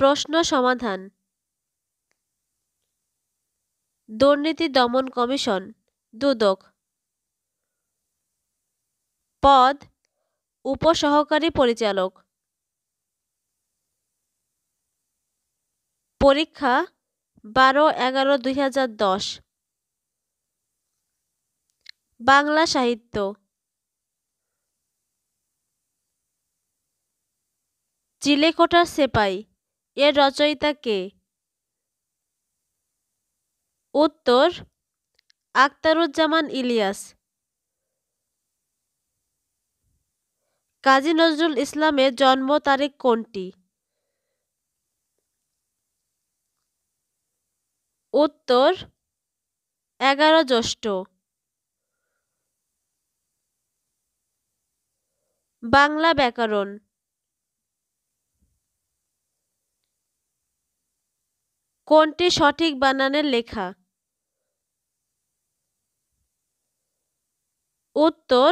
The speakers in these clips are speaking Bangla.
প্রশ্ন সমাধান দুর্নীতি দমন কমিশন দুদক পদ উপসহকারী পরিচালক পরীক্ষা বারো এগারো দুই হাজার দশ বাংলা সাহিত্য চিলেকোটার সেপাই এর রচয়িতা কে উত্তর আখতারুজ্জামান ইলিয়াস কাজী নজরুল ইসলামের জন্ম তারিখ কোনটি উত্তর এগারো জ্যৈষ্ঠ বাংলা ব্যাকরণ কোনটি সঠিক বানানের লেখা উত্তর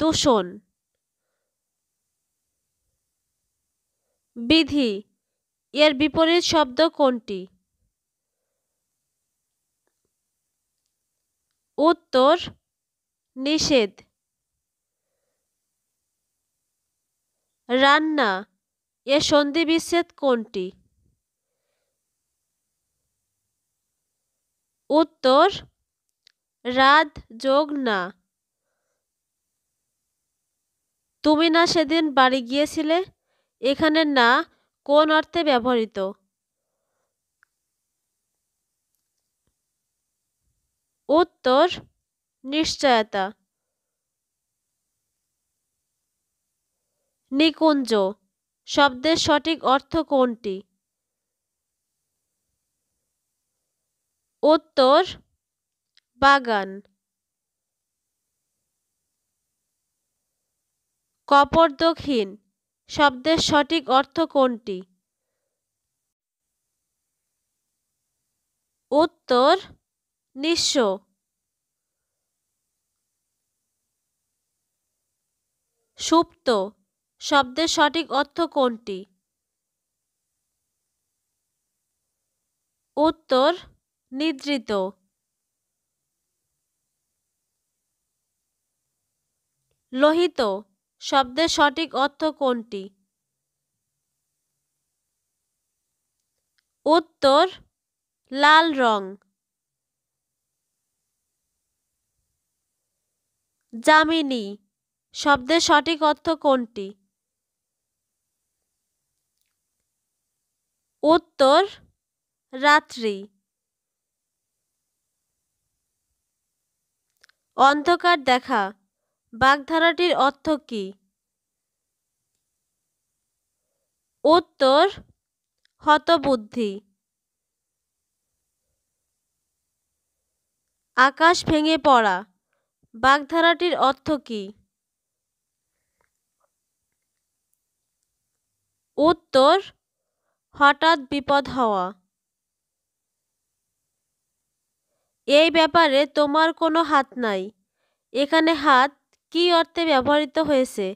দূষণ বিধি এর বিপরীত শব্দ কোনটি উত্তর নিষেধ রান্না এ সন্ধি বিচ্ছেদ কোনটি উত্তর রাত যোগ না তুমি না সেদিন বাড়ি গিয়েছিলে এখানে না কোন অর্থে ব্যবহৃত উত্তর নিশ্চয়তা নিকুঞ্জ শব্দের সঠিক অর্থ কোনটি উত্তর বাগান কপর দক্ষিণ শব্দের সঠিক অর্থ কোনটি উত্তর নিঃস্ব সুপ্ত শব্দের সঠিক অর্থ কোনটি উত্তর নিদ্রিত লোহিত শব্দের সঠিক অর্থ কোনটি উত্তর লাল রং জামিনী শব্দের সঠিক অর্থ কোনটি উত্তর রাত্রি অন্ধকার দেখা বাগধারাটির অর্থ কী উত্তর হতবুদ্ধি আকাশ ভেঙে পড়া বাগধারাটির অর্থ কী উত্তর হঠাৎ বিপদ হওয়া এই ব্যাপারে তোমার কোনো হাত নাই এখানে হাত কি অর্থে ব্যবহৃত হয়েছে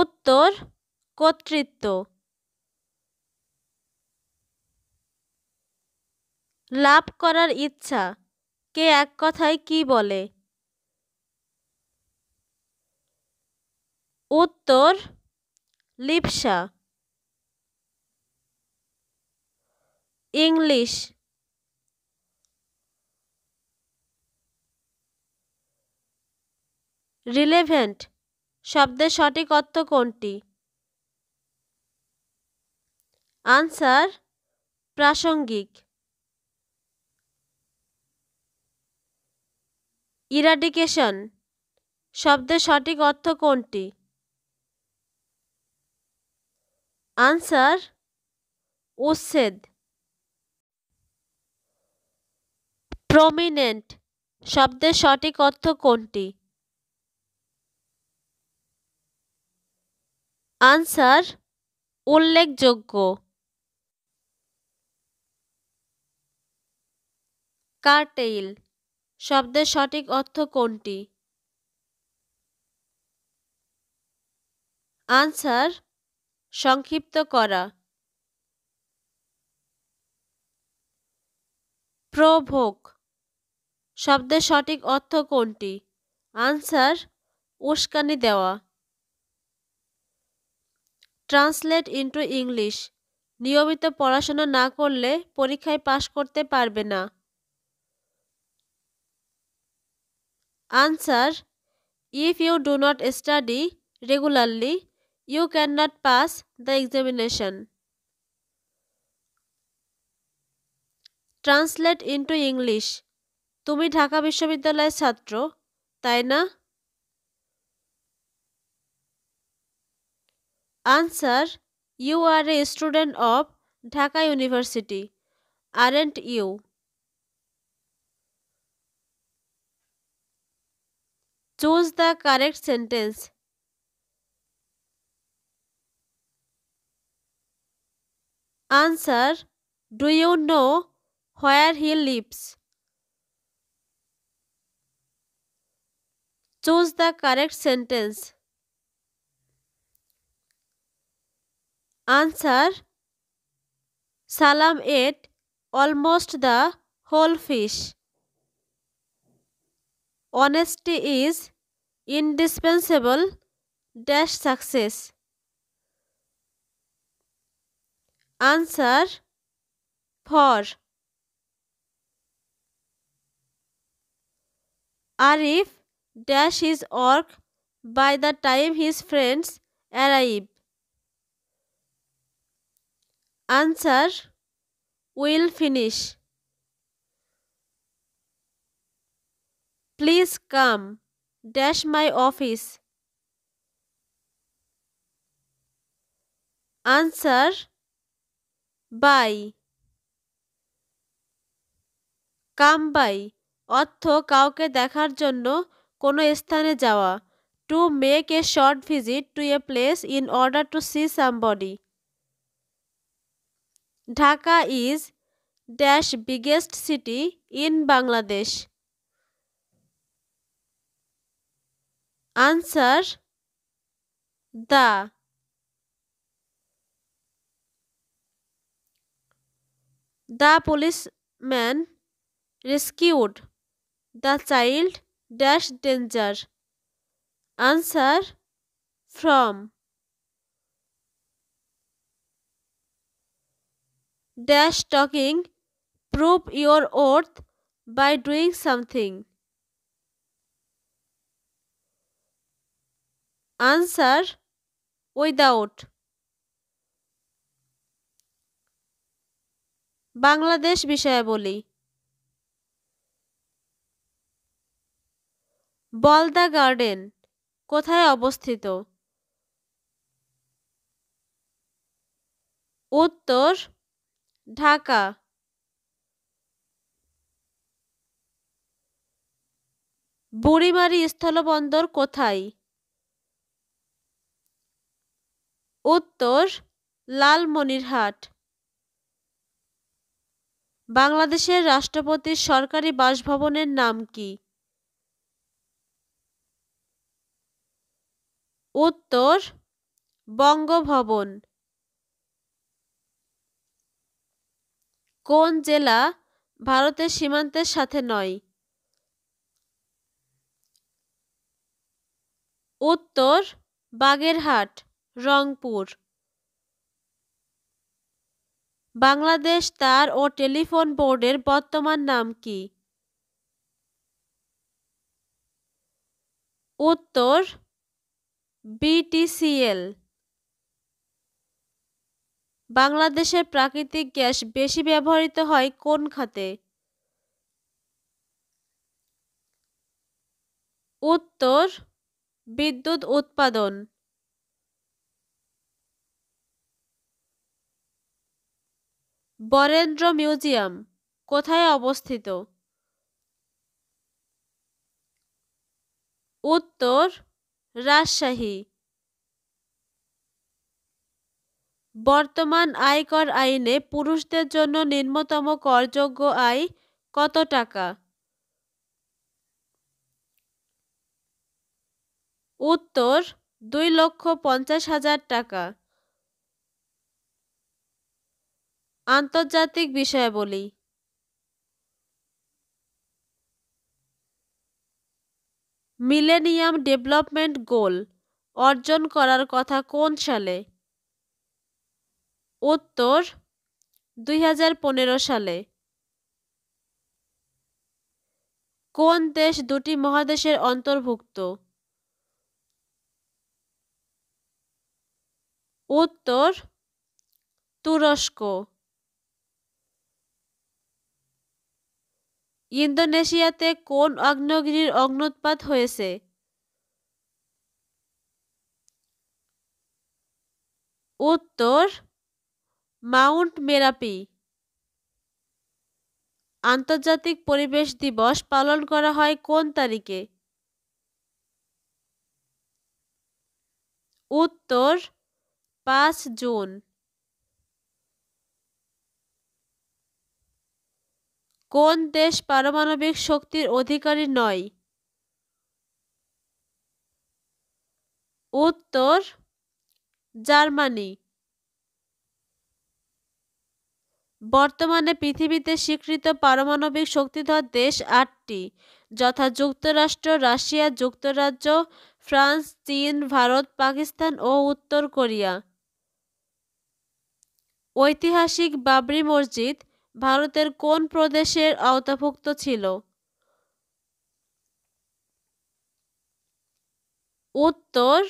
উত্তর কর্তৃত্ব লাভ করার ইচ্ছা কে এক কথায় কি বলে উত্তর লিপসা ইংলিশ রিলেভেন্ট শব্দের সঠিক অর্থ কোনটি আনসার প্রাসঙ্গিক ইরাডিকেশন শব্দের সঠিক অর্থ কোনটি আনসার উচ্ছেদ প্রমিনেন্ট শব্দের সঠিক অর্থ কোনটি আনসার উল্লেখযোগ্য কার্টেইল শব্দের সঠিক অর্থ কোনটি আনসার সংক্ষিপ্ত করা প্রভোগ শব্দের সঠিক অর্থ কোনটি আনসার উস্কানি দেওয়া ট্রান্সলেট ইন্টু ইংলিশ নিয়মিত পড়াশোনা না করলে পরীক্ষায় পাশ করতে পারবে না answer if you do not study regularly you can not pass the examination translate into English তুমি ঢাকা বিশ্ববিদ্যালয়ের ছাত্র তাই না answer you are a student of Dhaka university and you choose the correct sentence answer do you know where he lives Choose the correct sentence. Answer Salam ate almost the whole fish. Honesty is indispensable dash success. Answer for Arif dash his work by the time his friends arrive answer will finish please come dash my office answer by come by অর্থ কাউকে দেখার জন্য কোনো স্থানে যাওয়া to make a short visit to a place in order to see somebody Dhaka is dash biggest city in Bangladesh answer the the policeman rescued the child dash danger answer from dash talking prove your worth by doing something answer without Bangladesh বিষয়াবলী বলদা গার্ডেন কোথায় অবস্থিত উত্তর ঢাকা বুড়িমারি স্থলবন্দর কোথায় উত্তর লালমনিরহাট বাংলাদেশের রাষ্ট্রপতির সরকারি বাসভবনের নাম কি উত্তর বঙ্গভবন কোন জেলা ভারতের সীমান্তের সাথে নয় উত্তর বাগেরহাট রংপুর বাংলাদেশ তার ও টেলিফোন বোর্ডের বর্তমান নাম কি উত্তর বিটিসিএল বাংলাদেশের প্রাকৃতিক গ্যাস বেশি ব্যবহৃত হয় কোন খাতে উত্তর বিদ্যুৎ উৎপাদন বরেন্দ্র মিউজিয়াম কোথায় অবস্থিত উত্তর রাজশাহী বর্তমান আয়কর আইনে পুরুষদের জন্য নিম্নতম করযোগ্য আয় কত টাকা উত্তর দুই লক্ষ পঞ্চাশ হাজার টাকা আন্তর্জাতিক বিষয়াবলী মিলেনিয়াম ডেভেলপমেন্ট গোল অর্জন করার কথা কোন সালে উত্তর দুই সালে কোন দেশ দুটি মহাদেশের অন্তর্ভুক্ত উত্তর তুরস্ক ইন্দোনেশিয়াতে কোন অগ্নগিরির অগ্ন্যুৎপাত হয়েছে উত্তর মাউন্ট মেরাপি আন্তর্জাতিক পরিবেশ দিবস পালন করা হয় কোন তারিখে উত্তর পাঁচ জুন কোন দেশ পারমাণবিক শক্তির অধিকারী নয় উত্তর জার্মানি বর্তমানে পৃথিবীতে স্বীকৃত পারমাণবিক শক্তিধর দেশ আটটি যথা যুক্তরাষ্ট্র রাশিয়া যুক্তরাজ্য ফ্রান্স চীন ভারত পাকিস্তান ও উত্তর কোরিয়া ঐতিহাসিক বাবরি মসজিদ ভারতের কোন প্রদেশের আওতাভুক্ত ছিল উত্তর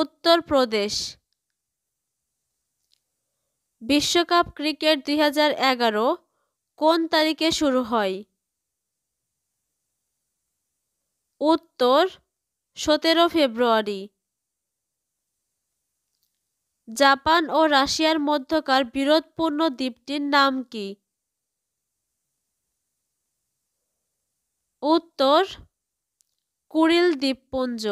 উত্তর প্রদেশ বিশ্বকাপ ক্রিকেট দুই কোন তারিখে শুরু হয় উত্তর সতেরো ফেব্রুয়ারি জাপান ও রাশিয়ার মধ্যকার বিরোধপূর্ণ দ্বীপটির নাম কি উত্তর কুড়িল দ্বীপপুঞ্জ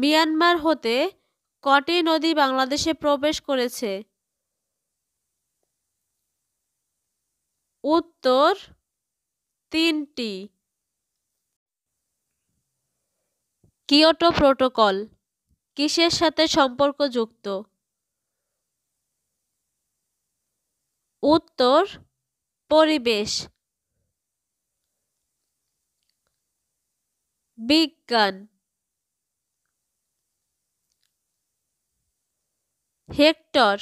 মিয়ানমার হতে কটি নদী বাংলাদেশে প্রবেশ করেছে উত্তর তিনটি কিয়োটো প্রোটোকল কিসের সাথে সম্পর্কযুক্ত উত্তর পরিবেশ বিজ্ঞান হেক্টর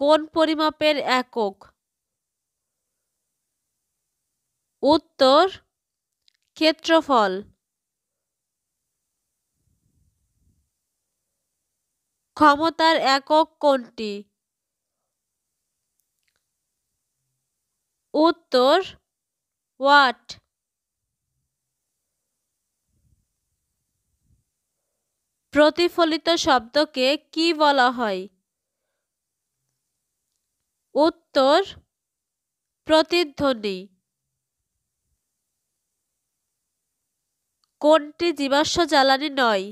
কোন পরিমাপের একক উত্তর ক্ষেত্রফল ক্ষমতার একক কোনটি উত্তর ওয়াট প্রতিফলিত শব্দকে কি বলা হয় উত্তর প্রতিধ্বনি কোনটি জীবাশ্ম জ্বালানি নয়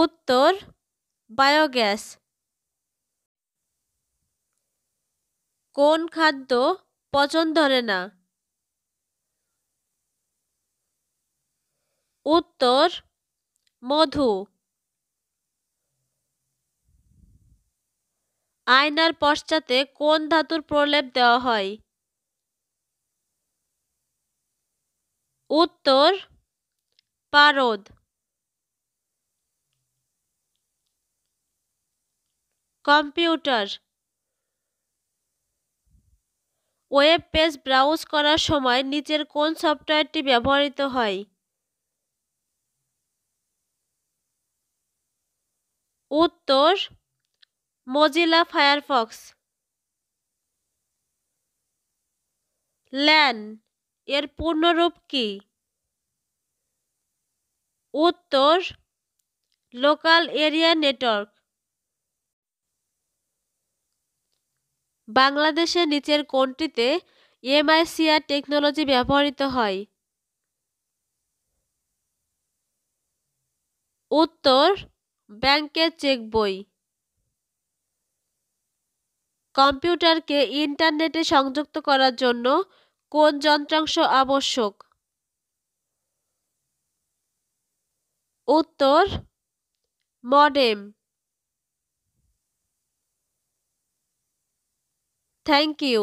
উত্তর বায়োগ্যাস কোন খাদ্য পচন ধরে না উত্তর মধু আয়নার পশ্চাতে কোন ধাতুর প্রলেপ দেওয়া হয় উত্তর পারদ কম্পিউটার ওয়েব পেজ ব্রাউজ করার সময় নিচের কোন সফটওয়্যারটি ব্যবহৃত হয় উত্তর মজিলা ফায়ারফক্স ল্যান এর পূর্ণরূপ কি উত্তর লোকাল এরিয়া নেটওয়ার্ক বাংলাদেশের নিচের কোনটিতে এমআইসিআর টেকনোলজি ব্যবহৃত হয় উত্তর ব্যাংকের চেক বই কম্পিউটারকে ইন্টারনেটে সংযুক্ত করার জন্য কোন যন্ত্রাংশ আবশ্যক উত্তর modem thank you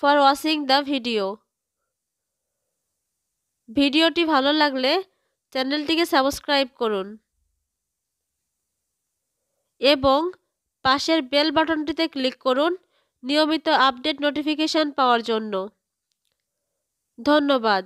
for watching the video ভিডিওটি ভালো লাগলে চ্যানেলটিকে সাবস্ক্রাইব করুন এবং পাশের বেল বাটনটিতে ক্লিক করুন নিয়মিত আপডেট নোটিফিকেশান পাওয়ার জন্য ধন্যবাদ